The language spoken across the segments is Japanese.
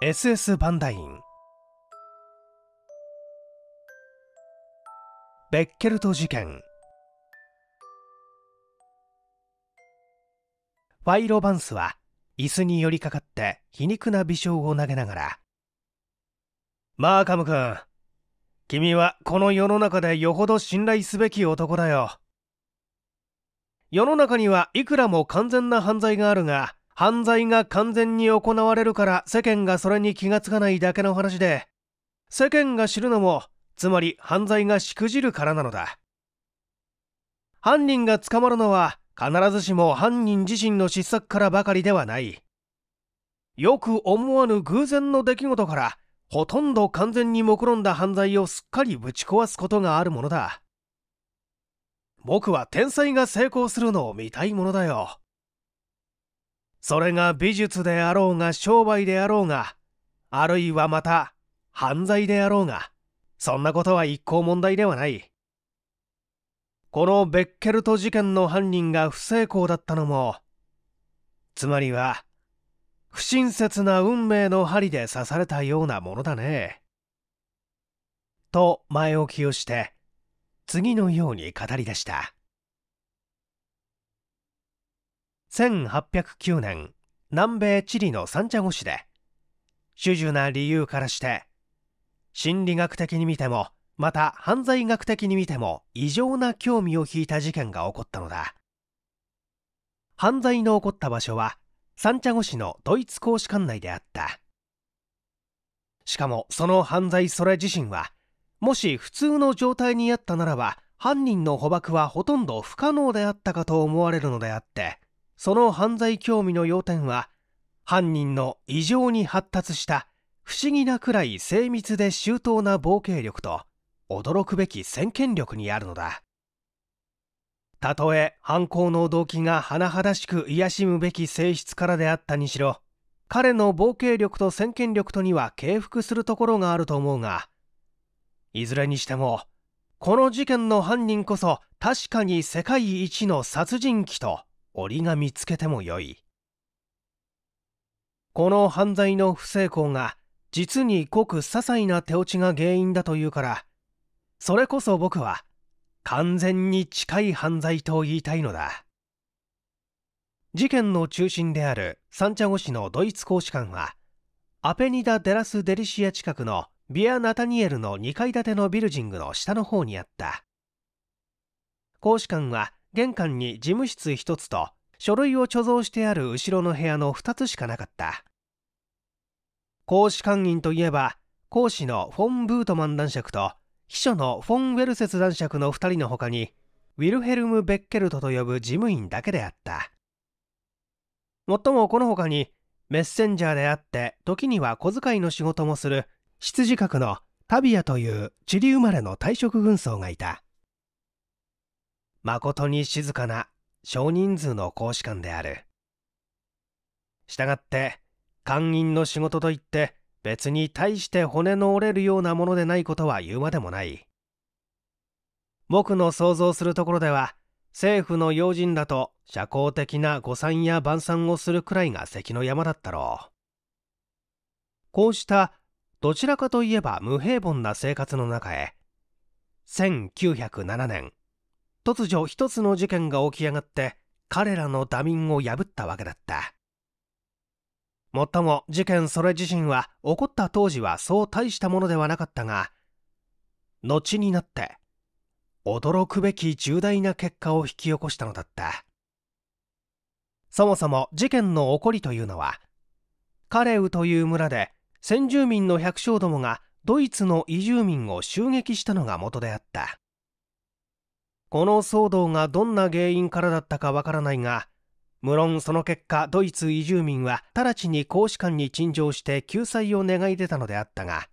SS バンダインベッケルト事件ファイロバンスは椅子に寄りかかって皮肉な微笑を投げながらマーカム君君はこの世の中でよほど信頼すべき男だよ世の中にはいくらも完全な犯罪があるが犯罪が完全に行われるから世間がそれに気がつかないだけの話で、世間が知るのも、つまり犯罪がしくじるからなのだ。犯人が捕まるのは必ずしも犯人自身の失策からばかりではない。よく思わぬ偶然の出来事から、ほとんど完全に目論んだ犯罪をすっかりぶち壊すことがあるものだ。僕は天才が成功するのを見たいものだよ。それが美術であろうが商売であろうがあるいはまた犯罪であろうがそんなことは一向問題ではないこのベッケルト事件の犯人が不成功だったのもつまりは不親切な運命の針で刺されたようなものだね。と前置きをして次のように語り出した。1809年南米チリのサンチャゴ市で主樹な理由からして心理学的に見てもまた犯罪学的に見ても異常な興味を引いた事件が起こったのだ犯罪の起こった場所はサンチャゴ市のドイツ公使館内であったしかもその犯罪それ自身はもし普通の状態にあったならば犯人の捕獲はほとんど不可能であったかと思われるのであってその犯罪興味の要点は犯人の異常に発達した不思議なくらい精密で周到な冒険力と驚くべき先見力にあるのだたとえ犯行の動機が甚だしく卑しむべき性質からであったにしろ彼の冒険力と先見力とには敬服するところがあると思うがいずれにしてもこの事件の犯人こそ確かに世界一の殺人鬼と折り紙つけてもよいこの犯罪の不成功が実にごく些細な手落ちが原因だというからそれこそ僕は完全に近い犯罪と言いたいのだ事件の中心であるサンチャゴ市のドイツ公使館はアペニダ・デラス・デリシア近くのビア・ナタニエルの2階建てのビルジングの下の方にあった公使館は玄関に事務室1つと書類を貯蔵してある後ろの部屋の2つしかなかった公使官員といえば公使のフォン・ブートマン男爵と秘書のフォン・ウェルセス男爵の2人の他にウィルヘルム・ベッケルトと呼ぶ事務員だけであったもっともこの他にメッセンジャーであって時には小遣いの仕事もする執事格のタビアというチリ生まれの退職軍曹がいた誠に静かな少人数の公使館である。したがって、官員の仕事といって、別に大して骨の折れるようなものでないことは言うまでもない。僕の想像するところでは、政府の要人らと社交的な誤算や晩餐をするくらいが関の山だったろう。こうしたどちらかといえば無平凡な生活の中へ1907年突如一つの事件が起き上がって彼らの打眠を破ったわけだったもっとも事件それ自身は起こった当時はそう大したものではなかったが後になって驚くべき重大な結果を引き起こしたのだったそもそも事件の起こりというのはカレウという村で先住民の百姓どもがドイツの移住民を襲撃したのが元であったこの騒動がどんな原因からだったかわからないが無論その結果ドイツ移住民は直ちに公使館に陳情して救済を願い出たのであったが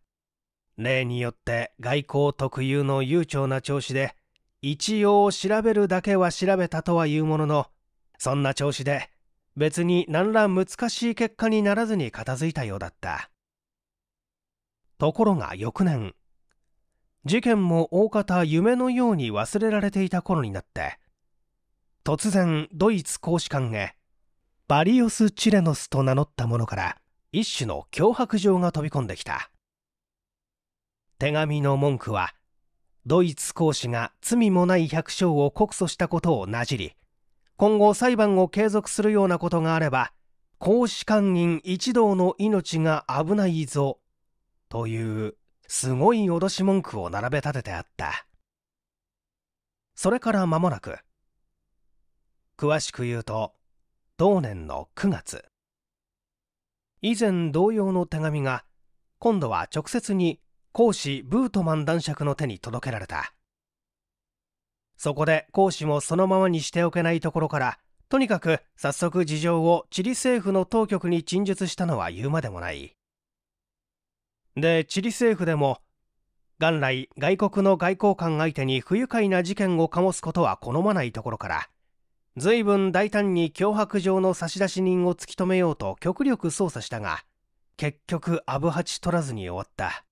例によって外交特有の悠長な調子で一応調べるだけは調べたとは言うもののそんな調子で別に何ら難しい結果にならずに片付いたようだったところが翌年事件も大方夢のように忘れられていた頃になって突然ドイツ公使館へバリオス・チレノスと名乗った者から一種の脅迫状が飛び込んできた手紙の文句はドイツ公使が罪もない百姓を告訴したことをなじり今後裁判を継続するようなことがあれば公使館員一同の命が危ないぞというすごい脅し文句を並べ立ててあったそれから間もなく詳しく言うと同年の9月以前同様の手紙が今度は直接に講師ブートマン男爵の手に届けられたそこで講師もそのままにしておけないところからとにかく早速事情をチリ政府の当局に陳述したのは言うまでもないでチリ政府でも元来外国の外交官相手に不愉快な事件を醸すことは好まないところから随分大胆に脅迫状の差出人を突き止めようと極力捜査したが結局アブハチ取らずに終わった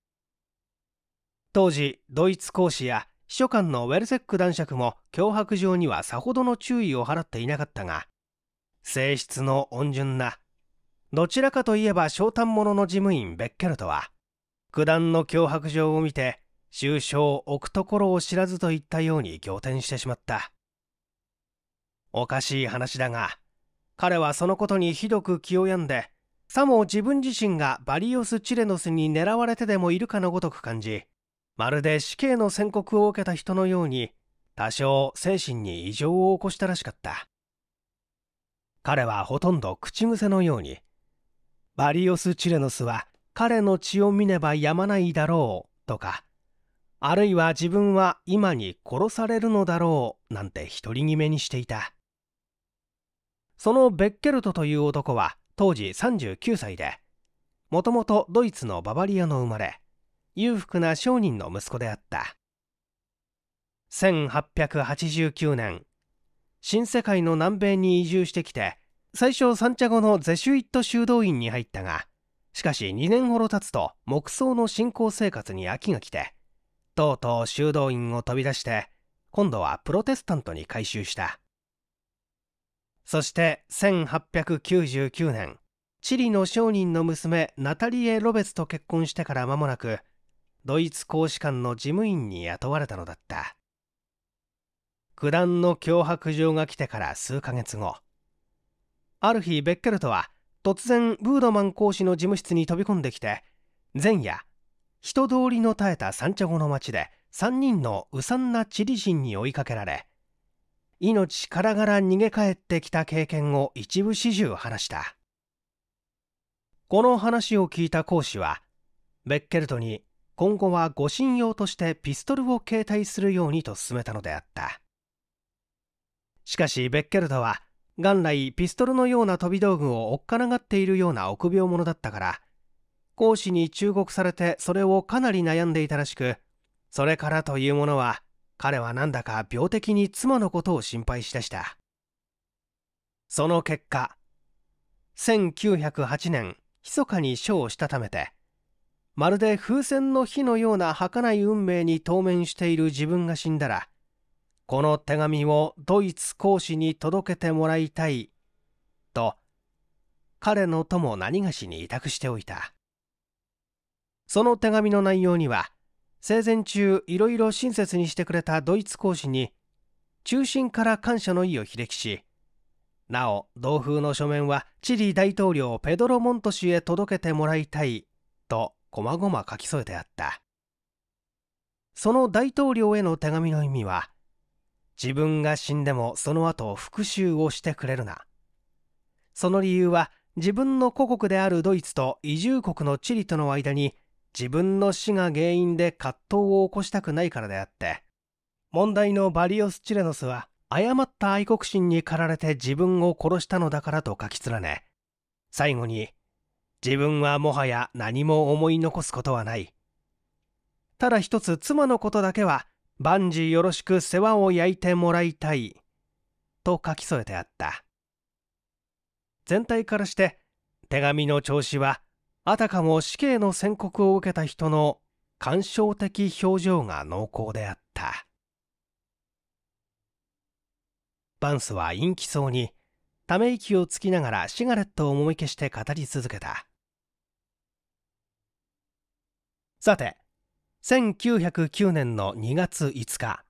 当時ドイツ公使や秘書官のウェルセック男爵も脅迫状にはさほどの注意を払っていなかったが性質の温順などちらかといえば商談者の事務員ベッケルトは九段の脅迫状を見て終生置くところを知らずといったように仰天してしまったおかしい話だが彼はそのことにひどく気を病んでさも自分自身がバリオス・チレノスに狙われてでもいるかのごとく感じまるで死刑の宣告を受けた人のように多少精神に異常を起こしたらしかった彼はほとんど口癖のように「バリオス・チレノスは彼の血を見ねばやまないだろうとかあるいは自分は今に殺されるのだろうなんて独り決めにしていたそのベッケルトという男は当時39歳でもともとドイツのババリアの生まれ裕福な商人の息子であった1889年新世界の南米に移住してきて最初チャ後のゼシュイット修道院に入ったがしかし2年ほど経つと木葬の信仰生活に飽きが来てとうとう修道院を飛び出して今度はプロテスタントに改宗したそして1899年チリの商人の娘ナタリエ・ロベツと結婚してから間もなくドイツ公使館の事務員に雇われたのだった九段の脅迫状が来てから数ヶ月後ある日ベッケルトは突然ブードマン講師の事務室に飛び込んできて前夜人通りの絶えた三茶後の町で3人のうさんなチリ人に追いかけられ命からがら逃げ帰ってきた経験を一部始終話したこの話を聞いた講師はベッケルトに今後は護身用としてピストルを携帯するようにと勧めたのであったしかしベッケルトは元来ピストルのような飛び道具を追っかながっているような臆病者だったから講師に忠告されてそれをかなり悩んでいたらしくそれからというものは彼はなんだか病的に妻のことを心配しだしたその結果1908年密かに書をしたためてまるで風船の火のような儚い運命に当面している自分が死んだらこの手紙をドイツ公使に届けてもらいたいと彼の友何がしに委託しておいたその手紙の内容には生前中いろいろ親切にしてくれたドイツ公使に中心から感謝の意を披きしなお同封の書面はチリ大統領ペドロ・モント氏へ届けてもらいたいと細々書き添えてあったその大統領への手紙の意味は自分が死んでもその後復讐をしてくれるな。その理由は自分の故国であるドイツと移住国のチリとの間に自分の死が原因で葛藤を起こしたくないからであって、問題のバリオス・チレノスは誤った愛国心に駆られて自分を殺したのだからと書き連ね、最後に、自分はもはや何も思い残すことはない。ただ一つ妻のことだけは万事よろしく世話を焼いてもらいたい」と書き添えてあった全体からして手紙の調子はあたかも死刑の宣告を受けた人の感傷的表情が濃厚であったバンスは陰気そうにため息をつきながらシガレットをもみ消して語り続けたさて1909年の2月5日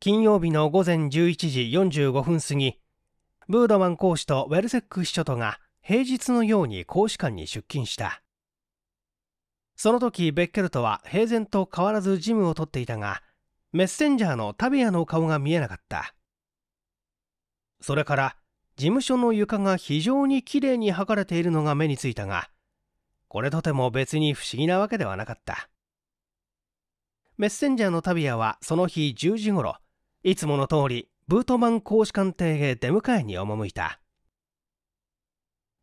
金曜日の午前11時45分過ぎブードマン講師とウェルセック秘書とが平日のように公使館に出勤したその時ベッケルトは平然と変わらずジムを取っていたがメッセンジャーのタビアの顔が見えなかったそれから事務所の床が非常にきれいに剥かれているのが目についたがこれとても別に不思議なわけではなかったメッセンジャーのタビアはその日10時頃いつもの通りブートマン公使官邸へ出迎えに赴いた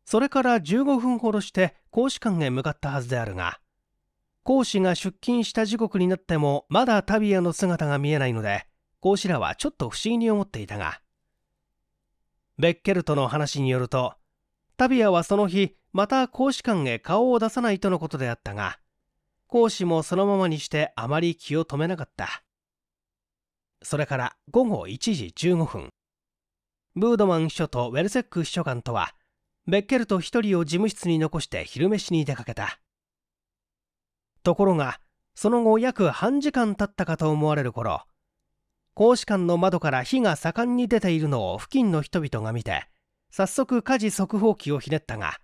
それから15分ほどして公使館へ向かったはずであるが公使が出勤した時刻になってもまだタビアの姿が見えないので公使らはちょっと不思議に思っていたがベッケルトの話によるとタビアはその日また公使館へ顔を出さないとのことであったが講師もそのままにしてあまり気を止めなかったそれから午後1時15分ブードマン秘書とウェルセック秘書官とはベッケルト1人を事務室に残して昼飯に出かけたところがその後約半時間経ったかと思われる頃公使館の窓から火が盛んに出ているのを付近の人々が見て早速火事速報器をひねったが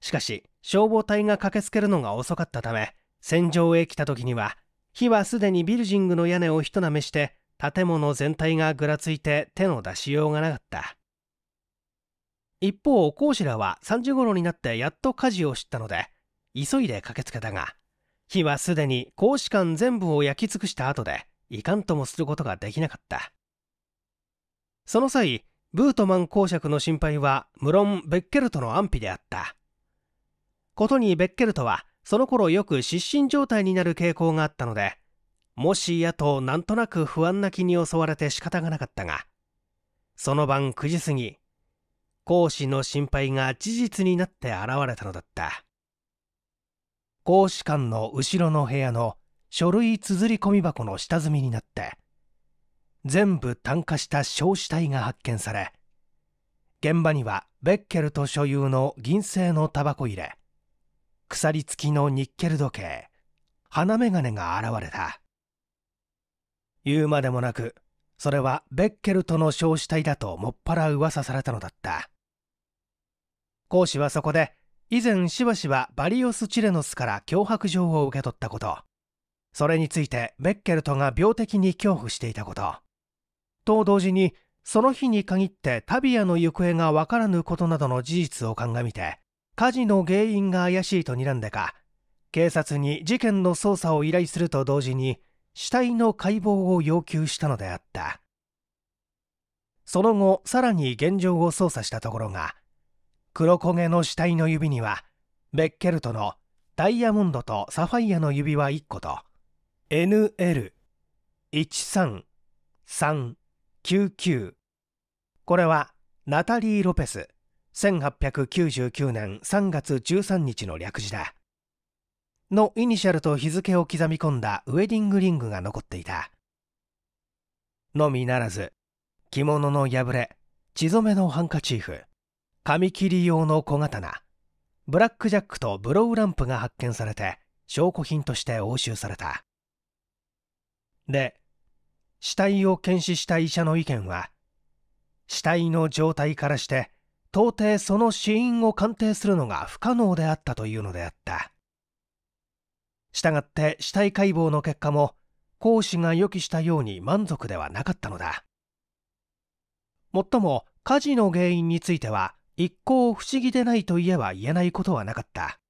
しかし消防隊が駆けつけるのが遅かったため戦場へ来た時には火はすでにビルジングの屋根をひとなめして建物全体がぐらついて手の出しようがなかった一方講師らは3時頃になってやっと火事を知ったので急いで駆けつけたが火はすでに公使館全部を焼き尽くした後でいかんともすることができなかったその際ブートマン公爵の心配は無論ベッケルトの安否であったことにベッケルトはその頃よく失神状態になる傾向があったので、もしやとなんとなく不安な気に襲われて仕方がなかったが、その晩9時過ぎ、講師の心配が事実になって現れたのだった。講師官の後ろの部屋の書類綴り込み箱の下積みになって、全部炭化した焼死体が発見され、現場にはベッケルと所有の銀製のタバコ入れ、鎖付きのニッケル時計、花眼鏡が現れた。言うまでもなく、それはベッケルとの焼死体だともっぱら噂されたのだった。講師はそこで、以前しばしばバリオス・チレノスから脅迫状を受け取ったこと、それについてベッケルトが病的に恐怖していたこと、と同時に、その日に限ってタビアの行方がわからぬことなどの事実を鑑みて、火事の原因が怪しいと睨んでか警察に事件の捜査を依頼すると同時に死体の解剖を要求したのであったその後さらに現状を捜査したところが黒焦げの死体の指にはベッケルトのダイヤモンドとサファイアの指輪1個と n l 1 3 3 9 9これはナタリー・ロペス1899年3月13日の略字だのイニシャルと日付を刻み込んだウェディングリングが残っていたのみならず着物の破れ血染めのハンカチーフ紙切り用の小刀ブラックジャックとブロウランプが発見されて証拠品として押収されたで死体を検視した医者の意見は死体の状態からして到底その死因を鑑定するのが不可能であったというのであったしたがって死体解剖の結果も講師が予期したように満足ではなかったのだもっとも火事の原因については一向不思議でないといえば言えないことはなかった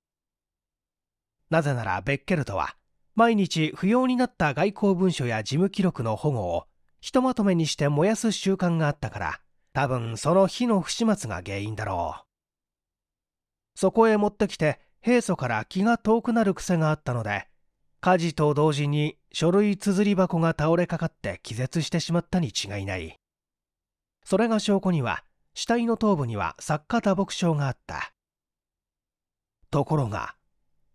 なぜならベッケルトは毎日不要になった外交文書や事務記録の保護をひとまとめにして燃やす習慣があったから多分その火の不始末が原因だろうそこへ持ってきて平素から気が遠くなる癖があったので火事と同時に書類綴り箱が倒れかかって気絶してしまったに違いないそれが証拠には死体の頭部には作家打撲症があったところが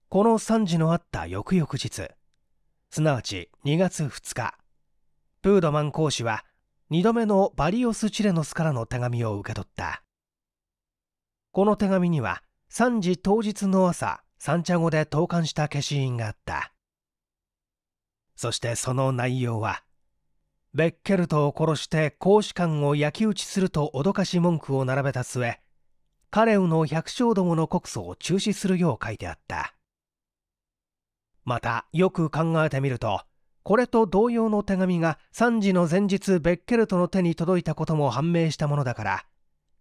この惨事のあった翌々日すなわち2月2日プードマン講師は2度目のバリオス・チレノスからの手紙を受け取ったこの手紙には3時当日の朝サンチャゴで投函した消印があったそしてその内容はベッケルトを殺して公使館を焼き討ちすると脅かし文句を並べた末カレウの百姓どもの告訴を中止するよう書いてあったまたよく考えてみるとこれと同様の手紙が3時の前日ベッケルトの手に届いたことも判明したものだから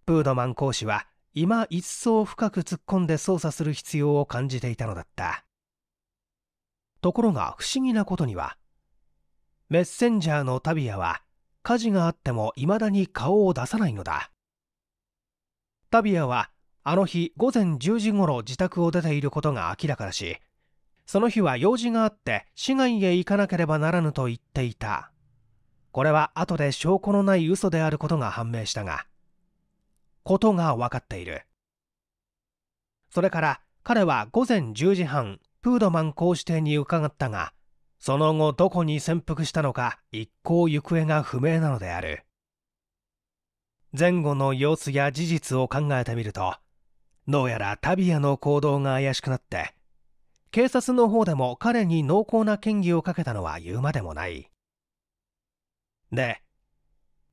プードマン講師は今一層深く突っ込んで捜査する必要を感じていたのだったところが不思議なことにはメッセンジャーのタビアは火事があっても未だに顔を出さないのだタビアはあの日午前10時ごろ自宅を出ていることが明らかだしその日は用事があって市外へ行かなければならぬと言っていたこれは後で証拠のない嘘であることが判明したがことが分かっているそれから彼は午前10時半プードマン公使邸に伺ったがその後どこに潜伏したのか一向行方が不明なのである前後の様子や事実を考えてみるとどうやらタビアの行動が怪しくなって警察の方でも彼に濃厚な嫌疑をかけたのは言うまでもないで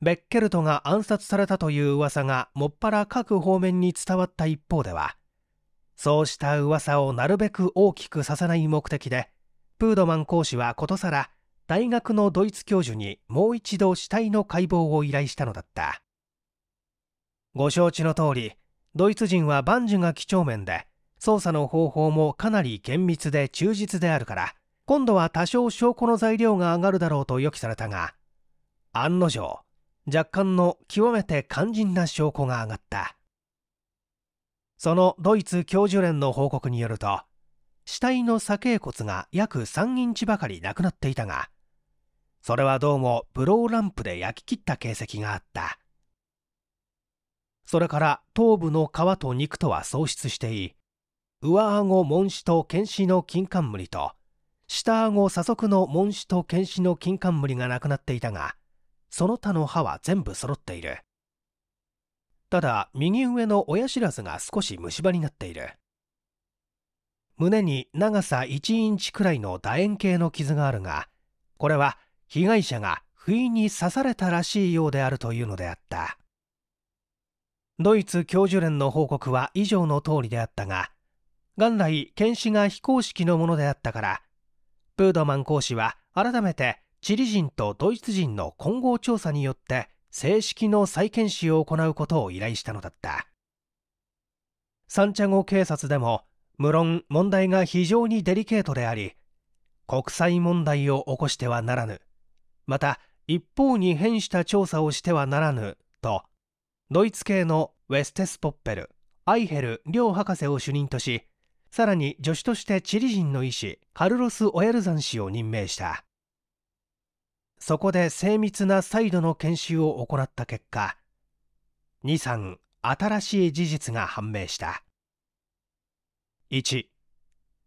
ベッケルトが暗殺されたという噂がもっぱら各方面に伝わった一方ではそうした噂をなるべく大きくさせない目的でプードマン講師はことさら大学のドイツ教授にもう一度死体の解剖を依頼したのだったご承知の通りドイツ人は万事が几帳面で捜査の方法もかなり厳密で忠実であるから今度は多少証拠の材料が上がるだろうと予期されたが案の定若干の極めて肝心な証拠が上がったそのドイツ教授連の報告によると死体の左頸骨が約3インチばかりなくなっていたがそれはどうもブローランプで焼き切った形跡があったそれから頭部の皮と肉とは喪失してい上顎門歯と剣歯の金冠と下顎左側の門歯と剣歯の金冠がなくなっていたがその他の歯は全部揃っているただ右上の親知らずが少し虫歯になっている胸に長さ1インチくらいの楕円形の傷があるがこれは被害者が不意に刺されたらしいようであるというのであったドイツ教授連の報告は以上の通りであったが元来検視が非公式のものであったからプードマン講師は改めてチリ人とドイツ人の混合調査によって正式の再検視を行うことを依頼したのだったサンチャゴ警察でも無論問題が非常にデリケートであり国際問題を起こしてはならぬまた一方に変した調査をしてはならぬとドイツ系のウェステスポッペルアイヘル両博士を主任としさらに助手としてチリ人の医師カルロス・オエルザン氏を任命したそこで精密な再度の研修を行った結果23新しい事実が判明した1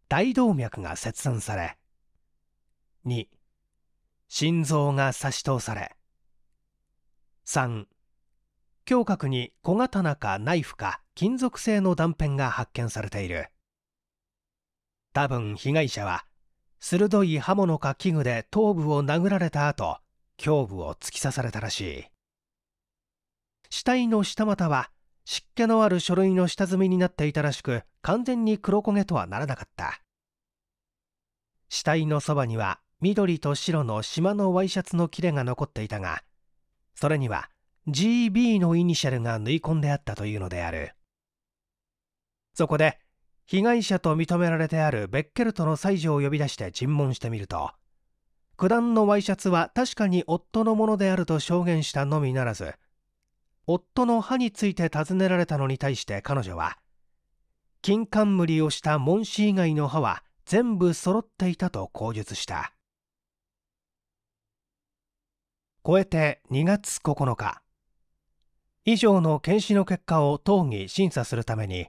大動脈が切断され2心臓が差し通され3胸郭に小刀かナイフか金属製の断片が発見されている多分被害者は鋭い刃物か器具で頭部を殴られた後胸部を突き刺されたらしい死体の下股は湿気のある書類の下積みになっていたらしく完全に黒焦げとはならなかった死体のそばには緑と白の島のワイシャツの切れが残っていたがそれには GB のイニシャルが縫い込んであったというのであるそこで被害者と認められてあるベッケルトの妻女を呼び出して尋問してみると九段のワイシャツは確かに夫のものであると証言したのみならず夫の歯について尋ねられたのに対して彼女は金冠をした紋子以外の歯は全部揃っていたと口述した超えて2月9日以上の検視の結果を討議審査するために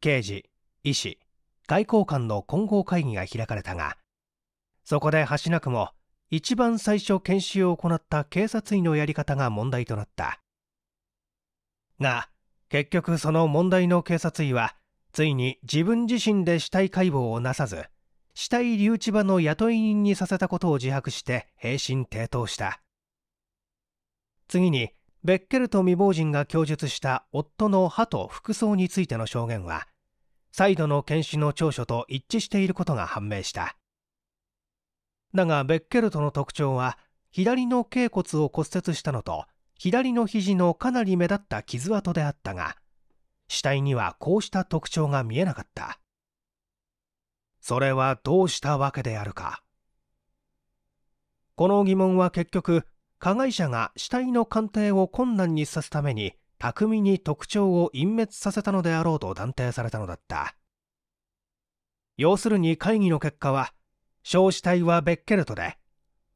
刑事医師外交官の混合会議が開かれたがそこで橋なくも一番最初研修を行った警察医のやり方が問題となったが結局その問題の警察医はついに自分自身で死体解剖をなさず死体留置場の雇い人にさせたことを自白して平身抵当した次にベッケルト未亡人が供述した夫の歯と服装についての証言は再度の検視の長所と一致していることが判明しただがベッケルトの特徴は左の頸骨を骨折したのと左の肘のかなり目立った傷跡であったが死体にはこうした特徴が見えなかったそれはどうしたわけであるかこの疑問は結局加害者が死体の鑑定を困難にさすために巧みに特徴を隠滅させたのであろうと断定されたのだった要するに会議の結果は焼死体はベッケルトで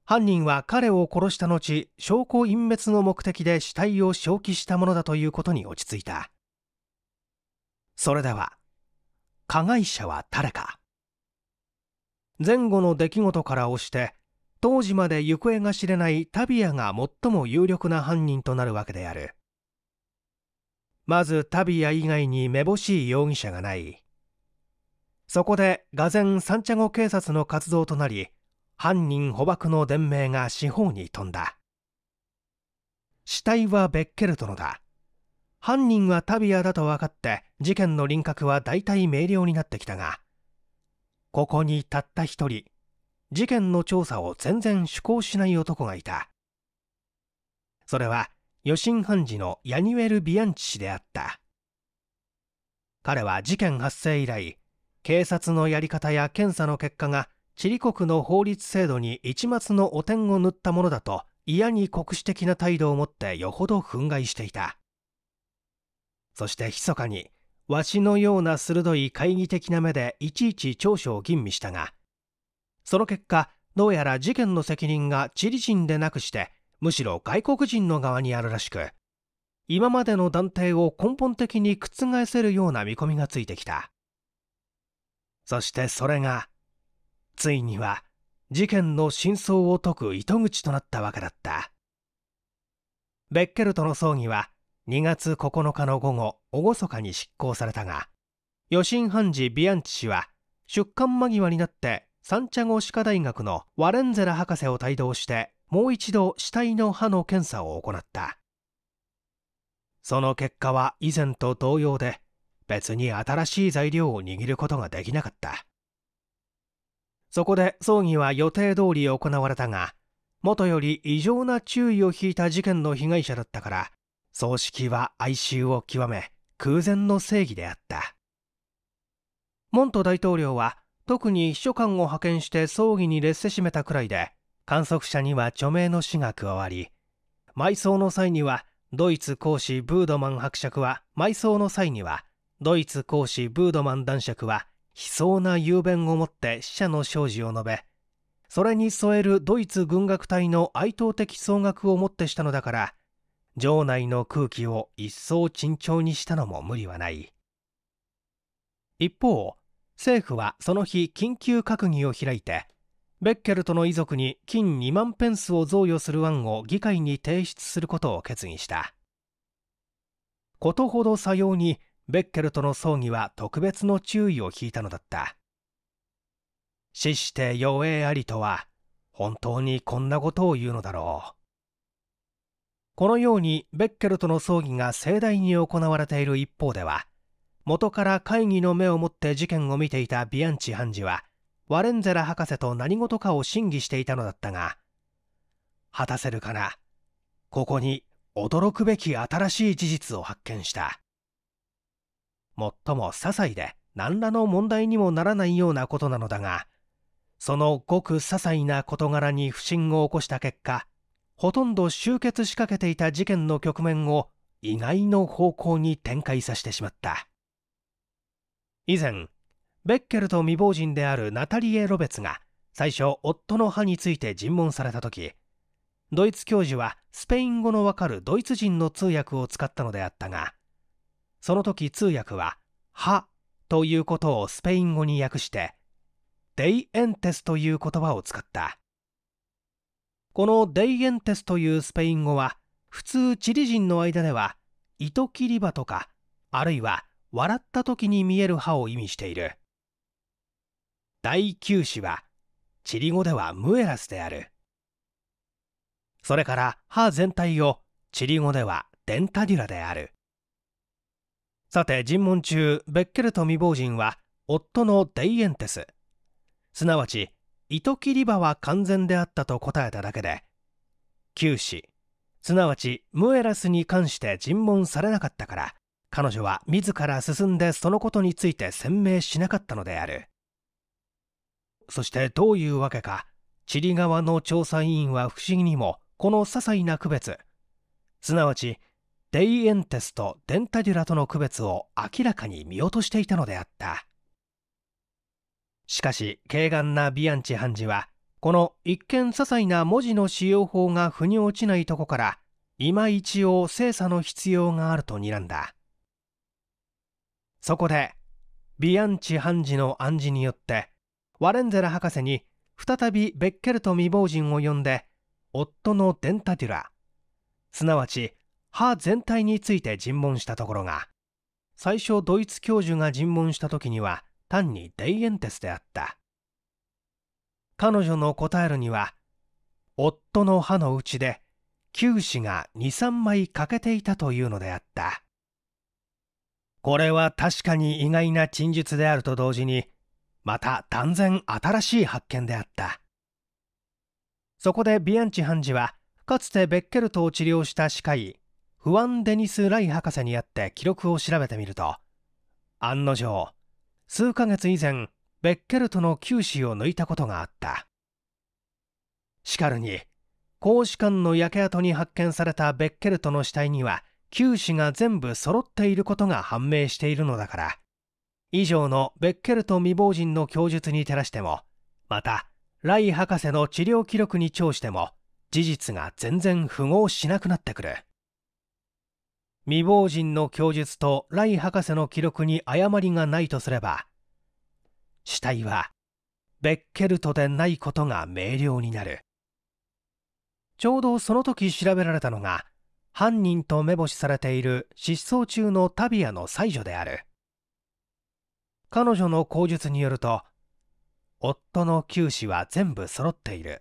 犯人は彼を殺した後証拠隠滅の目的で死体を消棄したものだということに落ち着いたそれでは加害者は誰か前後の出来事から押して当時まで行方が知れないタビアが最も有力な犯人となるわけであるまずタビア以外にめぼしい容疑者がないそこで俄然サンチャゴ警察の活動となり犯人捕獲の伝名が四方に飛んだ死体はベッケルのだ犯人はタビアだと分かって事件の輪郭は大体明瞭になってきたがここにたった一人事件の調査を全然趣向しない男がいたそれは余震判事のヤニウェル・ビアンチ氏であった彼は事件発生以来警察のやり方や検査の結果がチリ国の法律制度に一抹の汚点を塗ったものだと嫌に国主的な態度を持ってよほど憤慨していたそして密かにわしのような鋭い懐疑的な目でいちいち長所を吟味したがその結果どうやら事件の責任がチリ人でなくしてむしろ外国人の側にあるらしく今までの断定を根本的に覆せるような見込みがついてきたそしてそれがついには事件の真相を解く糸口となったわけだったベッケルトの葬儀は2月9日の午後厳かに執行されたが余震判事ビアンチ氏は出棺間際になってサンチャゴ歯科大学のワレンゼラ博士を帯同してもう一度死体の歯の検査を行ったその結果は以前と同様で別に新しい材料を握ることができなかったそこで葬儀は予定通り行われたがもとより異常な注意を引いた事件の被害者だったから葬式は哀愁を極め空前の正義であったモント大統領は特に秘書官を派遣して葬儀に列せしめたくらいで観測者には著名の死が加わり埋葬の際にはドイツ公使ブードマン伯爵は埋葬の際にはドイツ公使ブードマン男爵は悲壮な雄弁をもって死者の生死を述べそれに添えるドイツ軍楽隊の哀悼的総額をもってしたのだから城内の空気を一層沈重にしたのも無理はない一方政府はその日緊急閣議を開いてベッケルトの遺族に金2万ペンスを贈与する案を議会に提出することを決議したことほどさようにベッケルトの葬儀は特別の注意を引いたのだった死して弱えありとは本当にこんなことを言うのだろうこのようにベッケルトの葬儀が盛大に行われている一方では元から会議の目を持って事件を見ていたビアンチ判事はワレンゼラ博士と何事かを審議していたのだったが果たせるかなここに驚くべき新しい事実を発見したもも些細で何らの問題にもならないようなことなのだがそのごく些細な事柄に不審を起こした結果ほとんど集結しかけていた事件の局面を意外の方向に展開させてしまった以前ベッケルと未亡人であるナタリエ・ロベツが最初夫の歯について尋問された時ドイツ教授はスペイン語のわかるドイツ人の通訳を使ったのであったがその時通訳は「歯」ということをスペイン語に訳して「デイエンテス」という言葉を使ったこの「デイエンテス」というスペイン語は普通チリ人の間では「糸切り歯」とかあるいは「笑った時に見える歯」を意味している。第9子はチリ語ではムエラスであるそれから歯全体をチリ語ではデンタデュラであるさて尋問中ベッケルト未亡人は夫のデイエンテスすなわち糸切り場は完全であったと答えただけで九死すなわちムエラスに関して尋問されなかったから彼女は自ら進んでそのことについて説明しなかったのであるそしてどういうわけかチリ側の調査委員は不思議にもこの些細な区別すなわちデイエンテスとデンタデュラとの区別を明らかに見落としていたのであったしかし軽眼なビアンチ判事はこの一見些細な文字の使用法が腑に落ちないとこから今一応精査の必要があると睨んだそこでビアンチ判事の暗示によってワレンゼラ博士に再びベッケルト未亡人を呼んで夫のデンタデュラすなわち歯全体について尋問したところが最初ドイツ教授が尋問した時には単にデイエンテスであった彼女の答えるには夫の歯のうちで球歯が23枚欠けていたというのであったこれは確かに意外な陳述であると同時にまた断然新しい発見であったそこでビアンチ判事はかつてベッケルトを治療した歯科医フアン・デニス・ライ博士に会って記録を調べてみると案の定数ヶ月以前ベッケルトの臼歯を抜いたことがあったしかるに公使館の焼け跡に発見されたベッケルトの死体には臼歯が全部揃っていることが判明しているのだから以上のベッケルト未亡人の供述に照らしてもまたライ博士の治療記録に長しても事実が全然符合しなくなってくる未亡人の供述とライ博士の記録に誤りがないとすれば死体はベッケルトでないことが明瞭になるちょうどその時調べられたのが犯人と目星されている失踪中のタビアの妻女である彼女の口述によると夫の臼歯は全部揃っている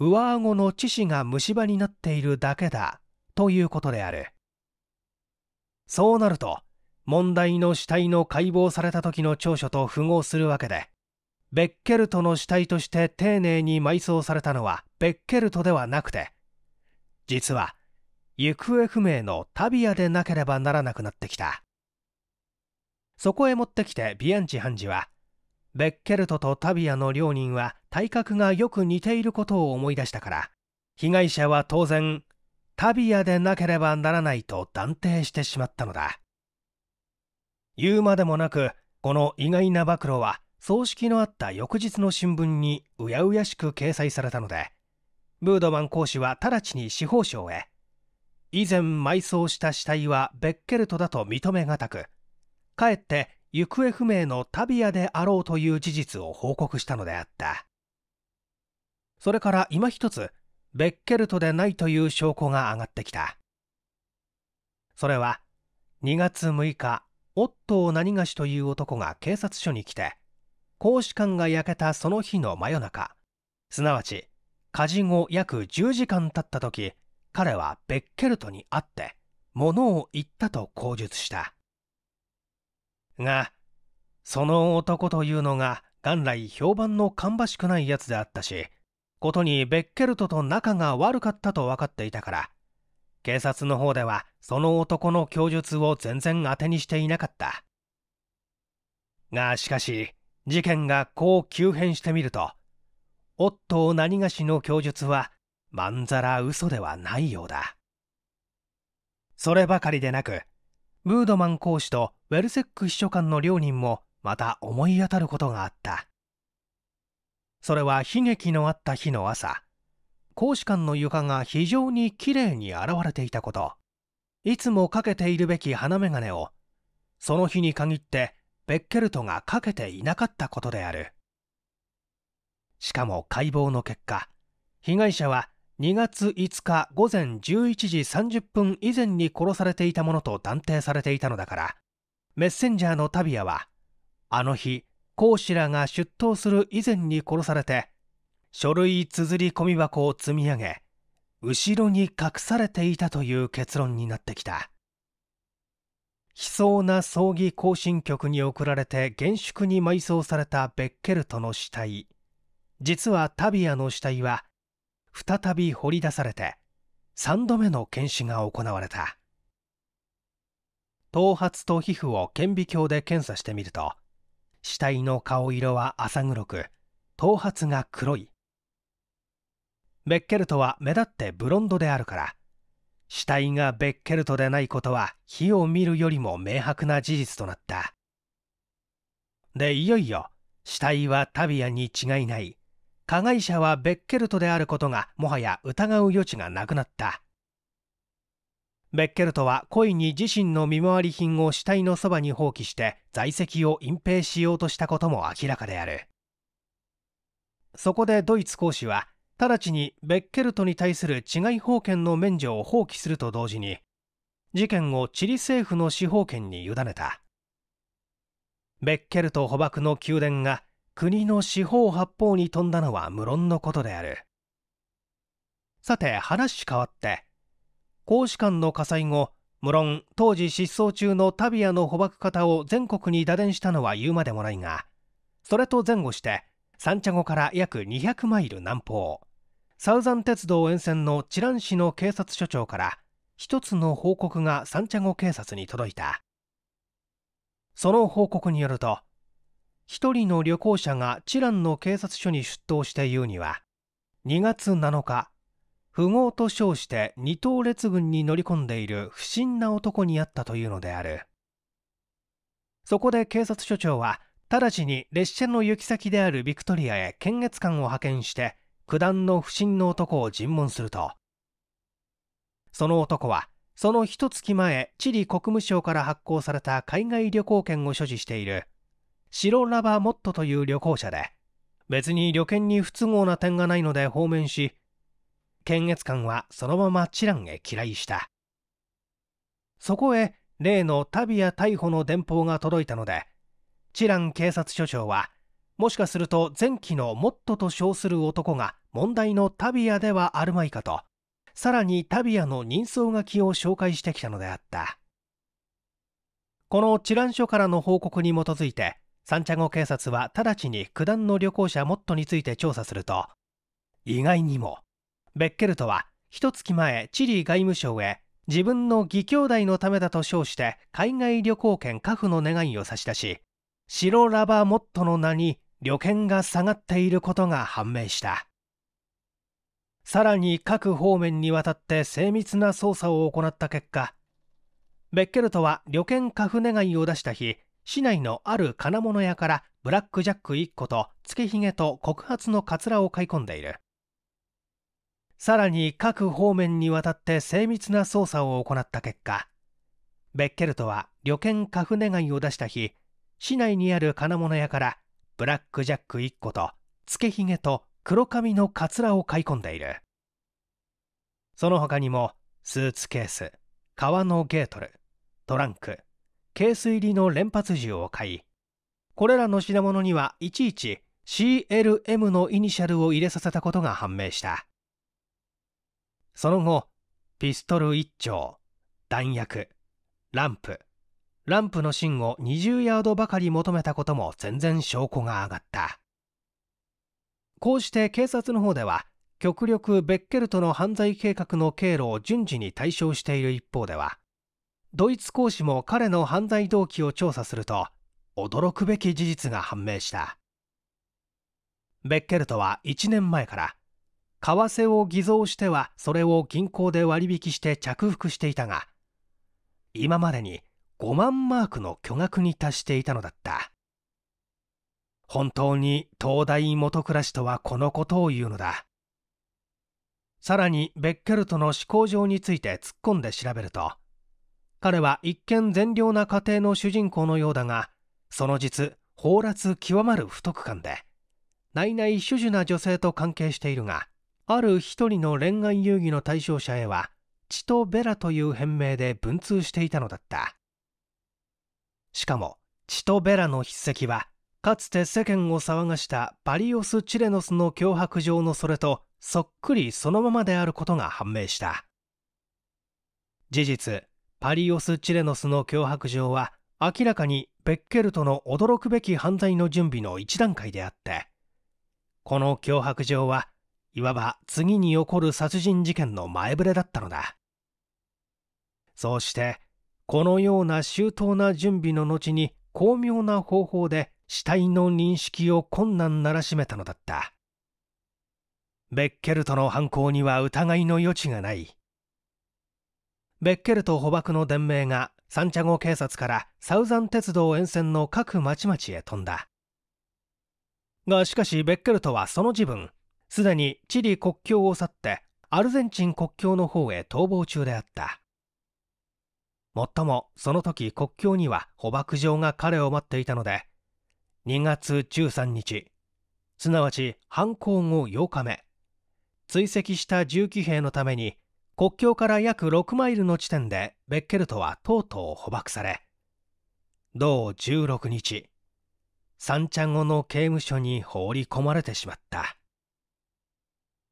上顎の致死が虫歯になっているだけだということであるそうなると問題の死体の解剖された時の長所と符合するわけでベッケルトの死体として丁寧に埋葬されたのはベッケルトではなくて実は行方不明のタビアでなければならなくなってきたそこへ持ってきてビアンチ判事はベッケルトとタビアの両人は体格がよく似ていることを思い出したから被害者は当然タビアでなければならないと断定してしまったのだ言うまでもなくこの意外な暴露は葬式のあった翌日の新聞にうやうやしく掲載されたのでブードマン講師は直ちに司法省へ以前埋葬した死体はベッケルトだと認めがたくかえって行方不明のタビアであろうという事実を報告したのであったそれから今一つベッケルトでないという証拠が上がってきたそれは2月6日夫を何がしという男が警察署に来て公使館が焼けたその日の真夜中すなわち火事後約10時間経った時彼はベッケルトに会って物を言ったと口述したがその男というのが元来評判の芳しくないやつであったしことにベッケルトと仲が悪かったと分かっていたから警察の方ではその男の供述を全然当てにしていなかったがしかし事件がこう急変してみるとオットー何がしの供述はまんざら嘘ではないようだそればかりでなくムードマン講師とウェルセック秘書官の両人もまた思い当たることがあったそれは悲劇のあった日の朝講師館の床が非常にきれいに現れていたこといつもかけているべき花眼鏡をその日に限ってベッケルトがかけていなかったことであるしかも解剖の結果被害者は2月5日午前11時30分以前に殺されていたものと断定されていたのだからメッセンジャーのタビアはあの日講師らが出頭する以前に殺されて書類綴り込み箱を積み上げ後ろに隠されていたという結論になってきた悲壮な葬儀行進局に送られて厳粛に埋葬されたベッケルトの死体実はタビアの死体は再び掘り出されて3度目の検視が行われた頭髪と皮膚を顕微鏡で検査してみると死体の顔色は浅黒く頭髪が黒いベッケルトは目立ってブロンドであるから死体がベッケルトでないことは火を見るよりも明白な事実となったでいよいよ死体はタビアに違いない加害者はベッケルトであることがもはや疑う余地がなくなったベッケルトは故意に自身の見回り品を死体のそばに放棄して在籍を隠蔽しようとしたことも明らかであるそこでドイツ公使は直ちにベッケルトに対する治外法権の免除を放棄すると同時に事件をチリ政府の司法権に委ねたベッケルト捕獲の宮殿が国の四方八方に飛んだのは無論のことであるさて話変わって公使館の火災後無論当時失踪中のタビアの捕獲方を全国に打電したのは言うまでもないがそれと前後してサンチャゴから約200マイル南方サウザン鉄道沿線のチラン市の警察署長から一つの報告がサンチャゴ警察に届いたその報告によると1人の旅行者がチランの警察署に出頭して言うには2月7日富豪と称して二等列軍に乗り込んでいる不審な男に会ったというのであるそこで警察署長は直ちに列車の行き先であるビクトリアへ検閲官を派遣して九段の不審の男を尋問するとその男はその一月前チリ国務省から発行された海外旅行券を所持している白ラバモットという旅行者で、別に旅券に不都合な点がないので放免し、検閲官はそのままチランへ嫌いした。そこへ例のタビア逮捕の電報が届いたので、チラン警察署長は、もしかすると前期のモットと称する男が問題のタビアではあるまいかと、さらにタビアの人相書きを紹介してきたのであった。このチラン署からの報告に基づいて、チャゴ警察は直ちに九段の旅行者モットについて調査すると意外にもベッケルトは一月前チリ外務省へ自分の義兄弟のためだと称して海外旅行券家父の願いを差し出し白ラバーモットの名に旅券が下がっていることが判明したさらに各方面にわたって精密な捜査を行った結果ベッケルトは旅券家父願いを出した日市内のある金物屋からブラックジャック1個と付けひげと告発のかつらを買い込んでいるさらに各方面にわたって精密な捜査を行った結果ベッケルトは旅券過付願いを出した日市内にある金物屋からブラックジャック1個と付けひげと黒髪のかつらを買い込んでいるその他にもスーツケース革のゲートルトランクケース入りの連発銃を買いこれらの品物にはいちいち CLM のイニシャルを入れさせたことが判明したその後ピストル1丁弾薬ランプランプの芯を20ヤードばかり求めたことも全然証拠が上がったこうして警察の方では極力ベッケルトの犯罪計画の経路を順次に対象している一方ではドイツ公使も彼の犯罪動機を調査すると驚くべき事実が判明したベッケルトは1年前から為替を偽造してはそれを銀行で割引して着服していたが今までに5万マークの巨額に達していたのだった本当に東大元暮らしとはこのことを言うのださらにベッケルトの思考上について突っ込んで調べると彼は一見善良な家庭の主人公のようだがその実放辣極まる不徳感で内々主樹な女性と関係しているがある一人の恋愛遊戯の対象者へは血とベラという変名で文通していたのだったしかも血とベラの筆跡はかつて世間を騒がしたバリオス・チレノスの脅迫状のそれとそっくりそのままであることが判明した事実パリオス・チレノスの脅迫状は明らかにベッケルトの驚くべき犯罪の準備の一段階であってこの脅迫状はいわば次に起こる殺人事件の前触れだったのだそうしてこのような周到な準備の後に巧妙な方法で死体の認識を困難ならしめたのだったベッケルトの犯行には疑いの余地がないベッケルト捕獲の伝名がサンチャゴ警察からサウザン鉄道沿線の各町々へ飛んだがしかしベッケルトはその時分すでにチリ国境を去ってアルゼンチン国境の方へ逃亡中であったもっともその時国境には捕獲場が彼を待っていたので2月13日すなわち犯行後8日目追跡した銃機兵のために国境から約6マイルの地点でベッケルトはとうとう捕獲され同16日ンちゃん後の刑務所に放り込まれてしまった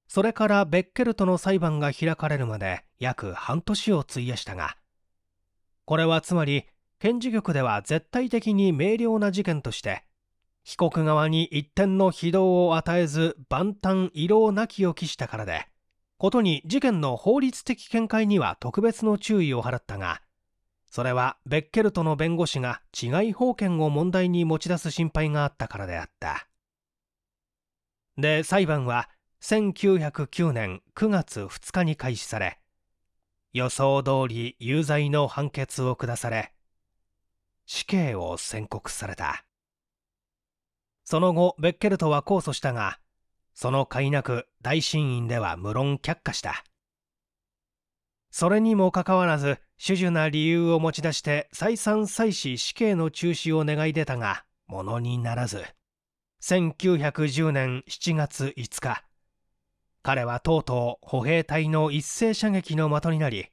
それからベッケルトの裁判が開かれるまで約半年を費やしたがこれはつまり検事局では絶対的に明瞭な事件として被告側に一点の非道を与えず万端異論なきを期したからでことに事件の法律的見解には特別の注意を払ったがそれはベッケルトの弁護士が治外法権を問題に持ち出す心配があったからであったで裁判は1909年9月2日に開始され予想通り有罪の判決を下され死刑を宣告されたその後ベッケルトは控訴したがその甲斐なく大神院では無論却下した。それにもかかわらず、主樹な理由を持ち出して再三再四死刑の中止を願い出たが、ものにならず。1910年7月5日、彼はとうとう歩兵隊の一斉射撃の的になり、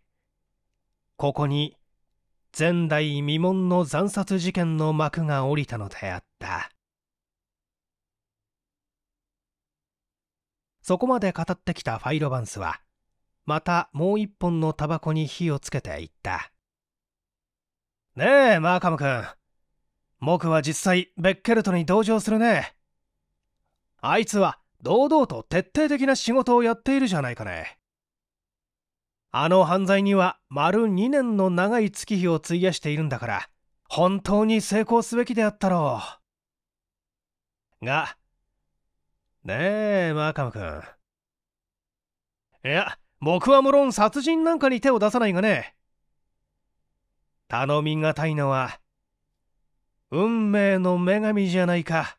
ここに前代未聞の惨殺事件の幕が下りたのであった。そこまで語ってきたファイロバンスはまたもう一本のタバコに火をつけていったねえマーカム君僕は実際ベッケルトに同情するねあいつは堂々と徹底的な仕事をやっているじゃないかねあの犯罪には丸2年の長い月日を費やしているんだから本当に成功すべきであったろうがねえ、マカム君。いや、僕は無論殺人なんかに手を出さないがね。頼みがたいのは、運命の女神じゃないか。